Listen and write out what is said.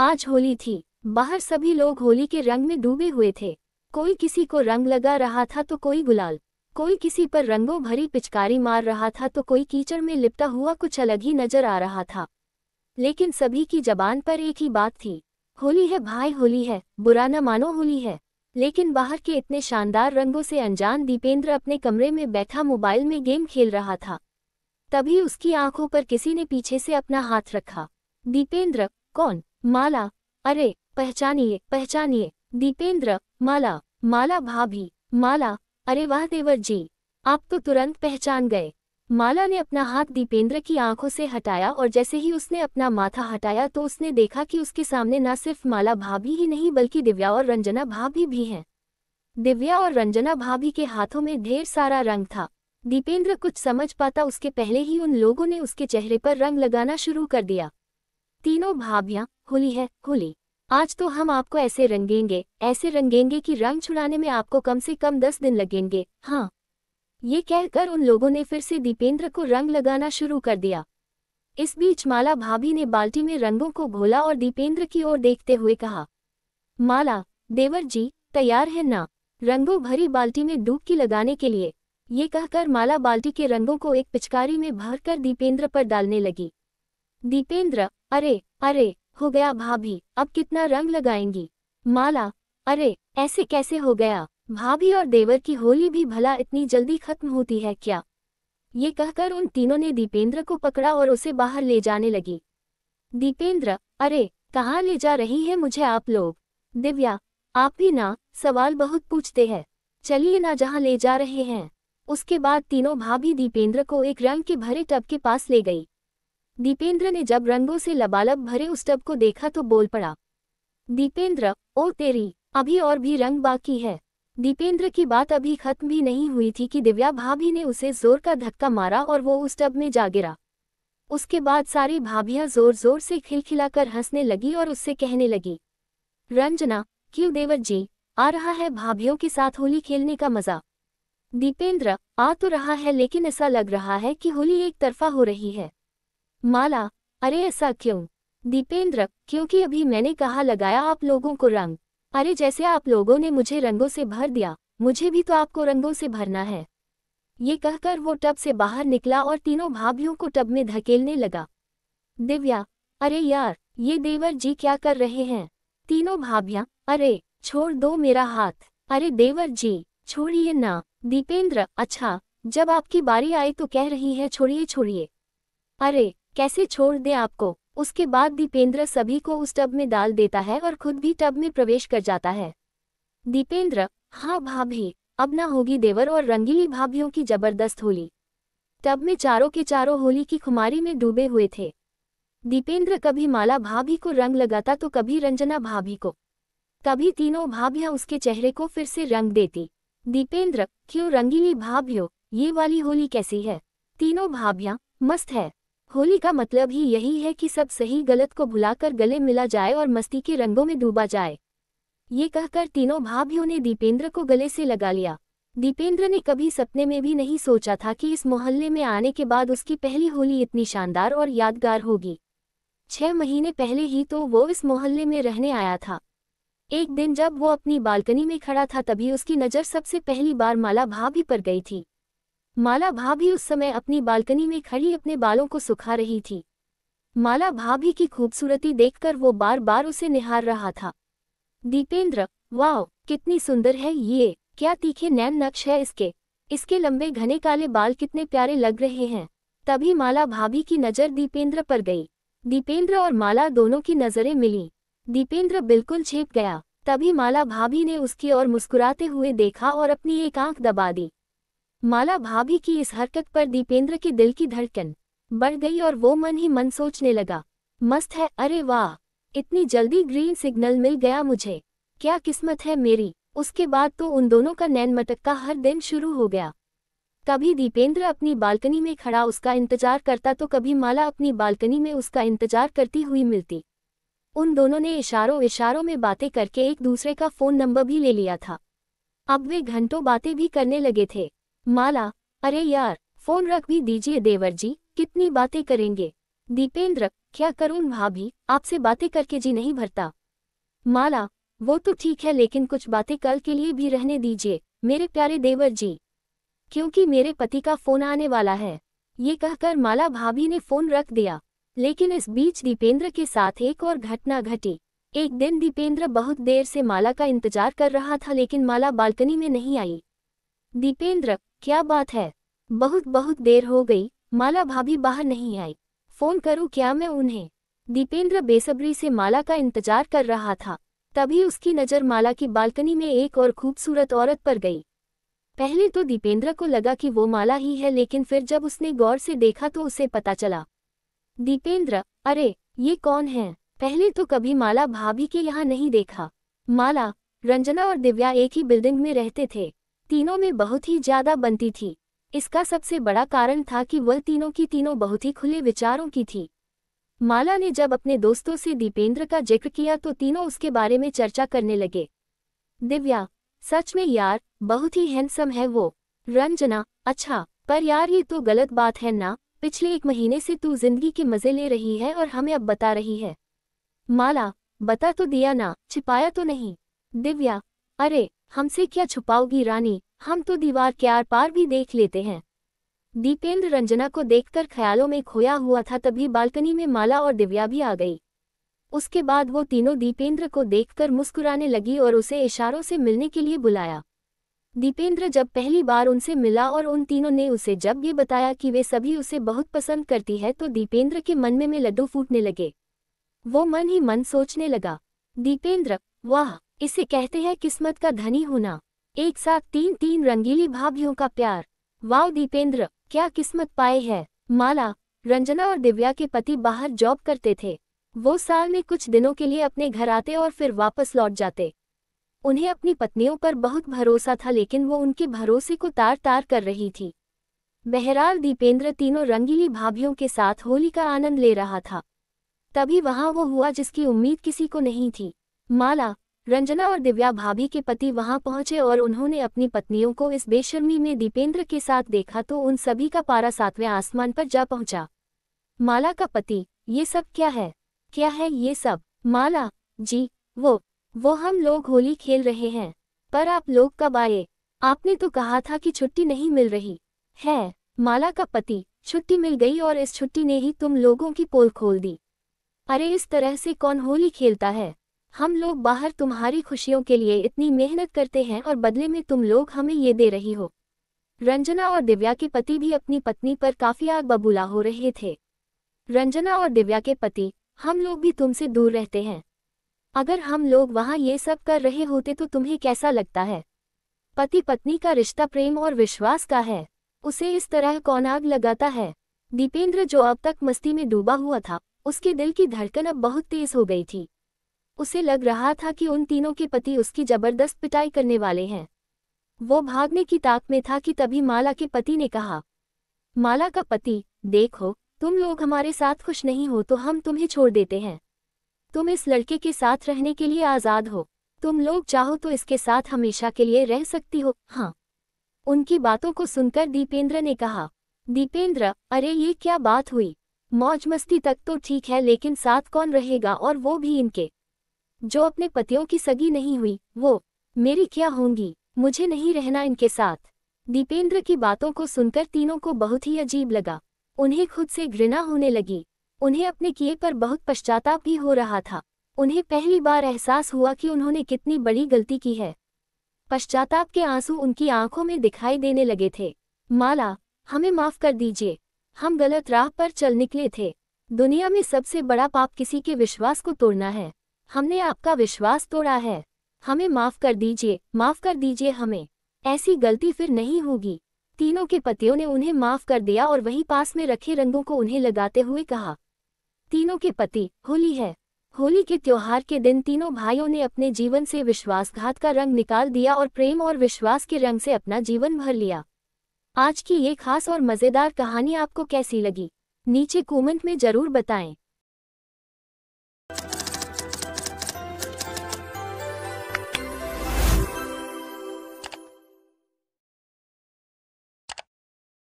आज होली थी बाहर सभी लोग होली के रंग में डूबे हुए थे कोई किसी को रंग लगा रहा था तो कोई गुलाल कोई किसी पर रंगों भरी पिचकारी मार रहा था तो कोई कीचड़ में लिपटा हुआ कुछ अलग ही नजर आ रहा था लेकिन सभी की जबान पर एक ही बात थी होली है भाई होली है बुरा न मानो होली है लेकिन बाहर के इतने शानदार रंगों से अनजान दीपेंद्र अपने कमरे में बैठा मोबाइल में गेम खेल रहा था तभी उसकी आंखों पर किसी ने पीछे से अपना हाथ रखा दीपेंद्र कौन माला अरे पहचानिए पहचानिए दीपेंद्र माला माला भाभी माला अरे वाह देवर जी आप तो तुरंत पहचान गए माला ने अपना हाथ दीपेंद्र की आंखों से हटाया और जैसे ही उसने अपना माथा हटाया तो उसने देखा कि उसके सामने न सिर्फ माला भाभी ही नहीं बल्कि दिव्या और रंजना भाभी भी हैं दिव्या और रंजना भाभी के हाथों में ढेर सारा रंग था दीपेंद्र कुछ समझ पाता उसके पहले ही उन लोगों ने उसके चेहरे पर रंग लगाना शुरू कर दिया तीनों भाभियाँ होली है होली आज तो हम आपको ऐसे रंगेंगे ऐसे रंगेंगे कि रंग छुड़ाने में आपको कम से कम दस दिन लगेंगे हाँ ये कहकर उन लोगों ने फिर से दीपेंद्र को रंग लगाना शुरू कर दिया इस बीच माला भाभी ने बाल्टी में रंगों को घोला और दीपेंद्र की ओर देखते हुए कहा माला देवर जी तैयार है ना रंगों भरी बाल्टी में की लगाने के लिए ये कहकर माला बाल्टी के रंगों को एक पिचकारी में भरकर दीपेंद्र पर डालने लगी दीपेंद्र अरे अरे हो गया भाभी अब कितना रंग लगाएंगी माला अरे ऐसे कैसे हो गया भाभी और देवर की होली भी भला इतनी जल्दी खत्म होती है क्या ये कहकर उन तीनों ने दीपेंद्र को पकड़ा और उसे बाहर ले जाने लगी दीपेंद्र अरे कहाँ ले जा रही है मुझे आप लोग दिव्या आप भी ना सवाल बहुत पूछते हैं चलिए ना जहाँ ले जा रहे हैं उसके बाद तीनों भाभी दीपेंद्र को एक रंग के भरे टब के पास ले गई दीपेंद्र ने जब रंगों से लबालब भरे उस टब को देखा तो बोल पड़ा दीपेंद्र ओ तेरी अभी और भी रंग बाकी है दीपेंद्र की बात अभी खत्म भी नहीं हुई थी कि दिव्या भाभी ने उसे जोर का धक्का मारा और वो उस टब में जा गिरा उसके बाद सारी भाभियां जोर जोर से खिलखिलाकर हंसने लगी और उससे कहने लगी रंजना क्यों देवर जी आ रहा है भाभियों के साथ होली खेलने का मजा दीपेंद्र आ तो रहा है लेकिन ऐसा लग रहा है कि होली एक तरफा हो रही है माला अरे ऐसा क्यों दीपेंद्र क्योंकि अभी मैंने कहा लगाया आप लोगों को रंग अरे जैसे आप लोगों ने मुझे रंगों से भर दिया मुझे भी तो आपको रंगों से भरना है ये कहकर वो टब से बाहर निकला और तीनों भाभीों को टब में धकेलने लगा दिव्या अरे यार ये देवर जी क्या कर रहे हैं तीनों भाभियां अरे छोड़ दो मेरा हाथ अरे देवर जी छोड़िए ना दीपेंद्र अच्छा जब आपकी बारी आई तो कह रही है छोड़िए छोड़िए अरे कैसे छोड़ दे आपको उसके बाद दीपेंद्र सभी को उस टब में डाल देता है और खुद भी टब में प्रवेश कर जाता है दीपेंद्र हाँ भाभी अब ना होगी देवर और रंगीली भाभियों की जबरदस्त होली टब में चारों के चारों होली की खुमारी में डूबे हुए थे दीपेंद्र कभी माला भाभी को रंग लगाता तो कभी रंजना भाभी को कभी तीनों भाभियां उसके चेहरे को फिर से रंग देती दीपेंद्र क्यों रंगीली भाभियों ये वाली होली कैसी है तीनों भाभियां मस्त है होली का मतलब ही यही है कि सब सही गलत को भुलाकर गले मिला जाए और मस्ती के रंगों में डूबा जाए ये कहकर तीनों भाभीों ने दीपेंद्र को गले से लगा लिया दीपेंद्र ने कभी सपने में भी नहीं सोचा था कि इस मोहल्ले में आने के बाद उसकी पहली होली इतनी शानदार और यादगार होगी छह महीने पहले ही तो वो इस मोहल्ले में रहने आया था एक दिन जब वो अपनी बालकनी में खड़ा था तभी उसकी नज़र सबसे पहली बार माला भाभी पर गई थी माला भाभी उस समय अपनी बालकनी में खड़ी अपने बालों को सुखा रही थी माला भाभी की खूबसूरती देखकर वो बार बार उसे निहार रहा था दीपेंद्र वाओ कितनी सुंदर है ये क्या तीखे नैन नक्श है इसके इसके लंबे घने काले बाल कितने प्यारे लग रहे हैं तभी माला भाभी की नज़र दीपेंद्र पर गई दीपेंद्र और माला दोनों की नज़रें मिली दीपेंद्र बिल्कुल छेप गया तभी माला भाभी ने उसकी ओर मुस्कुराते हुए देखा और अपनी एक आंख दबा दी माला भाभी की इस हरकत पर दीपेंद्र के दिल की धड़कन बढ़ गई और वो मन ही मन सोचने लगा मस्त है अरे वाह इतनी जल्दी ग्रीन सिग्नल मिल गया मुझे क्या किस्मत है मेरी उसके बाद तो उन दोनों का नैन मटक्का हर दिन शुरू हो गया कभी दीपेंद्र अपनी बालकनी में खड़ा उसका इंतजार करता तो कभी माला अपनी बालकनी में उसका इंतजार करती हुई मिलती उन दोनों ने इशारों इशारों में बातें करके एक दूसरे का फ़ोन नंबर भी ले लिया था अब वे घंटों बातें भी करने लगे थे माला अरे यार फोन रख भी दीजिए देवर जी कितनी बातें करेंगे दीपेंद्र क्या करूं भाभी आपसे बातें करके जी नहीं भरता माला वो तो ठीक है लेकिन कुछ बातें कल के लिए भी रहने दीजिए मेरे प्यारे देवर जी क्योंकि मेरे पति का फोन आने वाला है ये कहकर माला भाभी ने फोन रख दिया लेकिन इस बीच दीपेंद्र के साथ एक और घटना घटी एक दिन दीपेंद्र बहुत देर से माला का इंतजार कर रहा था लेकिन माला बालकनी में नहीं आई दीपेंद्र क्या बात है बहुत बहुत देर हो गई माला भाभी बाहर नहीं आई फोन करूं क्या मैं उन्हें दीपेंद्र बेसब्री से माला का इंतजार कर रहा था तभी उसकी नज़र माला की बालकनी में एक और खूबसूरत औरत पर गई पहले तो दीपेंद्र को लगा कि वो माला ही है लेकिन फिर जब उसने गौर से देखा तो उसे पता चला दीपेंद्र अरे ये कौन है पहले तो कभी माला भाभी के यहाँ नहीं देखा माला रंजना और दिव्या एक ही बिल्डिंग में रहते थे तीनों में बहुत ही ज्यादा बनती थी इसका सबसे बड़ा कारण था कि वह तीनों की तीनों बहुत ही खुले विचारों की थी माला ने जब अपने दोस्तों से दीपेंद्र का जिक्र किया तो तीनों उसके बारे में चर्चा करने लगे दिव्या सच में यार बहुत ही हैंडसम है वो रंजना अच्छा पर यार ये तो गलत बात है ना पिछले एक महीने से तू जिंदगी के मज़े ले रही है और हमें अब बता रही है माला बता तो दिया ना छिपाया तो नहीं दिव्या अरे हमसे क्या छुपाओगी रानी हम तो दीवार के आर पार भी देख लेते हैं दीपेंद्र रंजना को देखकर ख्यालों में खोया हुआ था तभी बालकनी में माला और दिव्या भी आ गई उसके बाद वो तीनों दीपेंद्र को देखकर मुस्कुराने लगी और उसे इशारों से मिलने के लिए बुलाया दीपेंद्र जब पहली बार उनसे मिला और उन तीनों ने उसे जब ये बताया कि वे सभी उसे बहुत पसंद करती है तो दीपेंद्र के मन में में लड्डू फूटने लगे वो मन ही मन सोचने लगा दीपेंद्र वाह इसे कहते हैं किस्मत का धनी होना एक साथ तीन तीन रंगीली भाभियों का प्यार वाव दीपेंद्र क्या किस्मत पाए है माला रंजना और दिव्या के पति बाहर जॉब करते थे वो साल में कुछ दिनों के लिए अपने घर आते और फिर वापस लौट जाते उन्हें अपनी पत्नियों पर बहुत भरोसा था लेकिन वो उनके भरोसे को तार तार कर रही थी बहरहाल दीपेंद्र तीनों रंगीली भाभियों के साथ होली का आनंद ले रहा था तभी वहां वो हुआ जिसकी उम्मीद किसी को नहीं थी माला रंजना और दिव्या भाभी के पति वहां पहुंचे और उन्होंने अपनी पत्नियों को इस बेशर्मी में दीपेंद्र के साथ देखा तो उन सभी का पारा सातवें आसमान पर जा पहुंचा माला का पति ये सब क्या है क्या है ये सब माला जी वो वो हम लोग होली खेल रहे हैं पर आप लोग कब आए आपने तो कहा था कि छुट्टी नहीं मिल रही है माला का पति छुट्टी मिल गई और इस छुट्टी ने ही तुम लोगों की पोल खोल दी अरे इस तरह से कौन होली खेलता है हम लोग बाहर तुम्हारी खुशियों के लिए इतनी मेहनत करते हैं और बदले में तुम लोग हमें ये दे रही हो रंजना और दिव्या के पति भी अपनी पत्नी पर काफी आग बबूला हो रहे थे रंजना और दिव्या के पति हम लोग भी तुमसे दूर रहते हैं अगर हम लोग वहाँ ये सब कर रहे होते तो तुम्हें कैसा लगता है पति पत्नी का रिश्ता प्रेम और विश्वास का है उसे इस तरह कौन आग लगाता है दीपेंद्र जो अब तक मस्ती में डूबा हुआ था उसके दिल की धड़कन अब बहुत तेज हो गई थी उसे लग रहा था कि उन तीनों के पति उसकी जबरदस्त पिटाई करने वाले हैं वो भागने की ताक में था कि तभी माला के पति ने कहा माला का पति देखो तुम लोग हमारे साथ खुश नहीं हो तो हम तुम्हें छोड़ देते हैं तुम इस लड़के के साथ रहने के लिए आज़ाद हो तुम लोग चाहो तो इसके साथ हमेशा के लिए रह सकती हो हाँ उनकी बातों को सुनकर दीपेंद्र ने कहा दीपेंद्र अरे ये क्या बात हुई मौज मस्ती तक तो ठीक है लेकिन साथ कौन रहेगा और वो भी इनके जो अपने पतियों की सगी नहीं हुई वो मेरी क्या होंगी मुझे नहीं रहना इनके साथ दीपेंद्र की बातों को सुनकर तीनों को बहुत ही अजीब लगा उन्हें खुद से घृणा होने लगी उन्हें अपने किए पर बहुत पश्चाताप भी हो रहा था उन्हें पहली बार एहसास हुआ कि उन्होंने कितनी बड़ी गलती की है पश्चाताप के आंसू उनकी आंखों में दिखाई देने लगे थे माला हमें माफ कर दीजिए हम गलत राह पर चल निकले थे दुनिया में सबसे बड़ा पाप किसी के विश्वास को तोड़ना है हमने आपका विश्वास तोड़ा है हमें माफ कर दीजिए माफ कर दीजिए हमें ऐसी गलती फिर नहीं होगी तीनों के पतियों ने उन्हें माफ कर दिया और वही पास में रखे रंगों को उन्हें लगाते हुए कहा तीनों के पति होली है होली के त्योहार के दिन तीनों भाइयों ने अपने जीवन से विश्वासघात का रंग निकाल दिया और प्रेम और विश्वास के रंग से अपना जीवन भर लिया आज की ये खास और मज़ेदार कहानी आपको कैसी लगी नीचे कमेंट में ज़रूर बताएं